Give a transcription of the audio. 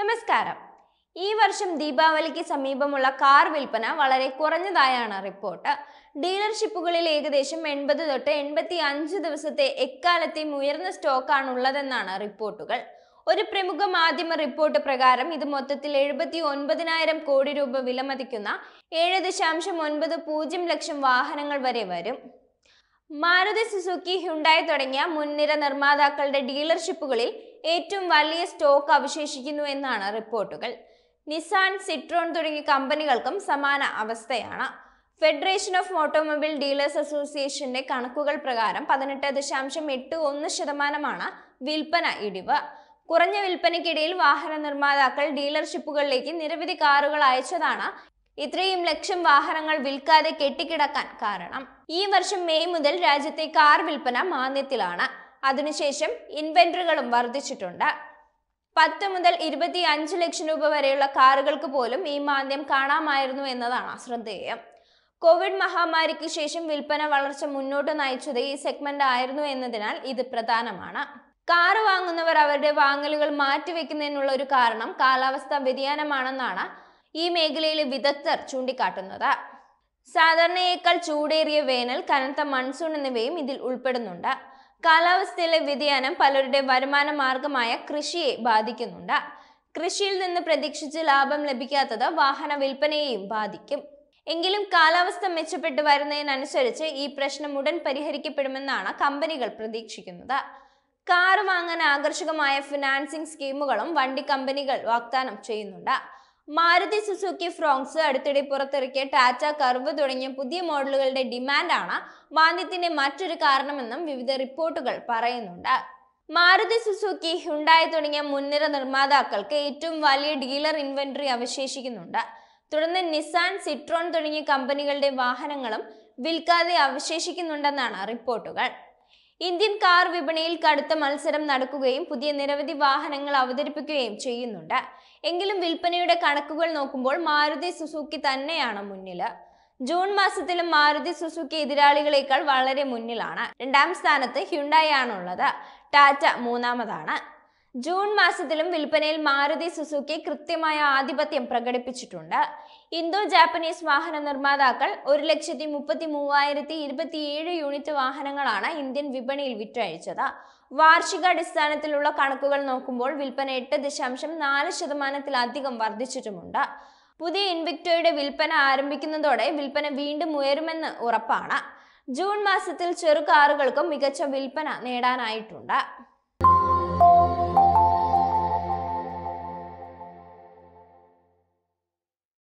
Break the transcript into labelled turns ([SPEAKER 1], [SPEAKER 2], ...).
[SPEAKER 1] നമസ്കാരം ഈ വർഷം ദീപാവലിക്ക് സമീപമുള്ള കാർ വിൽപ്പന വളരെ കുറഞ്ഞതായാണ് റിപ്പോർട്ട് ഡീലർഷിപ്പുകളിൽ ഏകദേശം എൺപത് തൊട്ട് എൺപത്തി അഞ്ച് ദിവസത്തെ എക്കാലത്തെയും ഉയർന്ന സ്റ്റോക്കാണുള്ളതെന്നാണ് റിപ്പോർട്ടുകൾ ഒരു പ്രമുഖ മാധ്യമ റിപ്പോർട്ട് പ്രകാരം ഇത് മൊത്തത്തിൽ എഴുപത്തി ഒൻപതിനായിരം കോടി രൂപ വിലമതിക്കുന്ന ഏഴ് ദശാംശം ഒൻപത് പൂജ്യം ലക്ഷം വാഹനങ്ങൾ വരെ വരും മാരുതി സുസുക്കി ഹ്യുണ്ടായി തുടങ്ങിയ മുൻനിര നിർമ്മാതാക്കളുടെ ഡീലർഷിപ്പുകളിൽ ഏറ്റവും വലിയ സ്റ്റോക്ക് അവശേഷിക്കുന്നു എന്നാണ് റിപ്പോർട്ടുകൾ നിസാൻ സിട്രോൺ തുടങ്ങിയ കമ്പനികൾക്കും സമാന അവസ്ഥയാണ് ഫെഡറേഷൻ ഓഫ് ഓട്ടോമൊബൈൽ ഡീലേഴ്സ് അസോസിയേഷന്റെ കണക്കുകൾ പ്രകാരം പതിനെട്ട് ദശാംശം എട്ട് ഒന്ന് ശതമാനമാണ് വിൽപ്പന ഇടിവ് കുറഞ്ഞ വിൽപ്പനയ്ക്കിടയിൽ വാഹന നിർമ്മാതാക്കൾ ഡീലർഷിപ്പുകളിലേക്ക് നിരവധി കാറുകൾ അയച്ചതാണ് ഇത്രയും ലക്ഷം വാഹനങ്ങൾ വിൽക്കാതെ കെട്ടിക്കിടക്കാൻ കാരണം ഈ വർഷം മെയ് മുതൽ രാജ്യത്തെ കാർ വിൽപ്പന മാന്ദ്യത്തിലാണ് അതിനുശേഷം ഇൻവെന്ററികളും വർദ്ധിച്ചിട്ടുണ്ട് പത്ത് മുതൽ ഇരുപത്തി അഞ്ച് ലക്ഷം രൂപ വരെയുള്ള കാറുകൾക്ക് പോലും ഈ മാന്ദ്യം കാണാമായിരുന്നു എന്നതാണ് ശ്രദ്ധേയം കോവിഡ് മഹാമാരിക്ക് ശേഷം വിൽപ്പന വളർച്ച മുന്നോട്ട് നയിച്ചത് ഈ സെഗ്മെന്റ് ആയിരുന്നു എന്നതിനാൽ ഇത് പ്രധാനമാണ് കാറ് വാങ്ങുന്നവർ അവരുടെ വാങ്ങലുകൾ മാറ്റിവെക്കുന്നതിനുള്ള ഒരു കാരണം കാലാവസ്ഥ വ്യതിയാനമാണെന്നാണ് ഈ മേഖലയിലെ വിദഗ്ധർ ചൂണ്ടിക്കാട്ടുന്നത് സാധാരണയേക്കാൾ ചൂടേറിയ വേനൽ കനത്ത മൺസൂൺ എന്നിവയും ഇതിൽ ഉൾപ്പെടുന്നുണ്ട് കാലാവസ്ഥയിലെ വ്യതിയാനം പലരുടെ വരുമാന മാർഗമായ കൃഷിയെ ബാധിക്കുന്നുണ്ട് കൃഷിയിൽ നിന്ന് പ്രതീക്ഷിച്ച് ലാഭം ലഭിക്കാത്തത് വാഹന വിൽപ്പനയെയും ബാധിക്കും എങ്കിലും കാലാവസ്ഥ മെച്ചപ്പെട്ടു വരുന്നതിനനുസരിച്ച് ഈ പ്രശ്നം ഉടൻ പരിഹരിക്കപ്പെടുമെന്നാണ് കമ്പനികൾ പ്രതീക്ഷിക്കുന്നത് കാറ് വാങ്ങാൻ ആകർഷകമായ ഫിനാൻസിംഗ് സ്കീമുകളും വണ്ടി കമ്പനികൾ വാഗ്ദാനം ചെയ്യുന്നുണ്ട് മാരുതി സുസുക്കി ഫ്രോങ്സ് അടുത്തിടെ പുറത്തിറക്കിയ ടാറ്റ കർവ് തുടങ്ങിയ പുതിയ മോഡലുകളുടെ ഡിമാൻഡാണ് മാന്ദ്യത്തിന്റെ മറ്റൊരു കാരണമെന്നും വിവിധ റിപ്പോർട്ടുകൾ പറയുന്നുണ്ട് മാരുതി സുസുക്കി ഹുണ്ടായി തുടങ്ങിയ മുൻനിര നിർമ്മാതാക്കൾക്ക് ഏറ്റവും വലിയ ഡീലർ ഇൻവെന്ററി അവശേഷിക്കുന്നുണ്ട് തുടർന്ന് നിസാൻ സിട്രോൺ തുടങ്ങിയ കമ്പനികളുടെ വാഹനങ്ങളും വിൽക്കാതെ അവശേഷിക്കുന്നുണ്ടെന്നാണ് റിപ്പോർട്ടുകൾ ഇന്ത്യൻ കാർ വിപണിയിൽ കടുത്ത മത്സരം നടക്കുകയും പുതിയ നിരവധി വാഹനങ്ങൾ അവതരിപ്പിക്കുകയും ചെയ്യുന്നുണ്ട് എങ്കിലും വിൽപ്പനയുടെ കണക്കുകൾ നോക്കുമ്പോൾ മാരുതി സുസുക്കി തന്നെയാണ് മുന്നിൽ ജൂൺ മാസത്തിലും മാരുതി സുസുക്കി എതിരാളികളേക്കാൾ വളരെ മുന്നിലാണ് രണ്ടാം സ്ഥാനത്ത് ഹ്യുണ്ടായാണുള്ളത് ടാറ്റ മൂന്നാമതാണ് ജൂൺ മാസത്തിലും വിൽപ്പനയിൽ മാരുതി സുസുക്കി കൃത്യമായ ആധിപത്യം പ്രകടിപ്പിച്ചിട്ടുണ്ട് ഇന്തോ ജാപ്പനീസ് വാഹന നിർമ്മാതാക്കൾ ഒരു ലക്ഷത്തി മുപ്പത്തി മൂവായിരത്തി ഇരുപത്തിയേഴ് യൂണിറ്റ് വാഹനങ്ങളാണ് ഇന്ത്യൻ വിപണിയിൽ വിറ്റഴിച്ചത് വാർഷികാടിസ്ഥാനത്തിലുള്ള കണക്കുകൾ നോക്കുമ്പോൾ വിൽപ്പന എട്ട് ദശാംശം നാല് ശതമാനത്തിലധികം വർദ്ധിച്ചിട്ടുമുണ്ട് പുതിയ ഇൻവിക്ടോയുടെ വിൽപ്പന ആരംഭിക്കുന്നതോടെ വിൽപ്പന വീണ്ടും ഉയരുമെന്ന് ഉറപ്പാണ് ജൂൺ മാസത്തിൽ ചെറു കാറുകൾക്കും മികച്ച വിൽപ്പന നേടാനായിട്ടുണ്ട്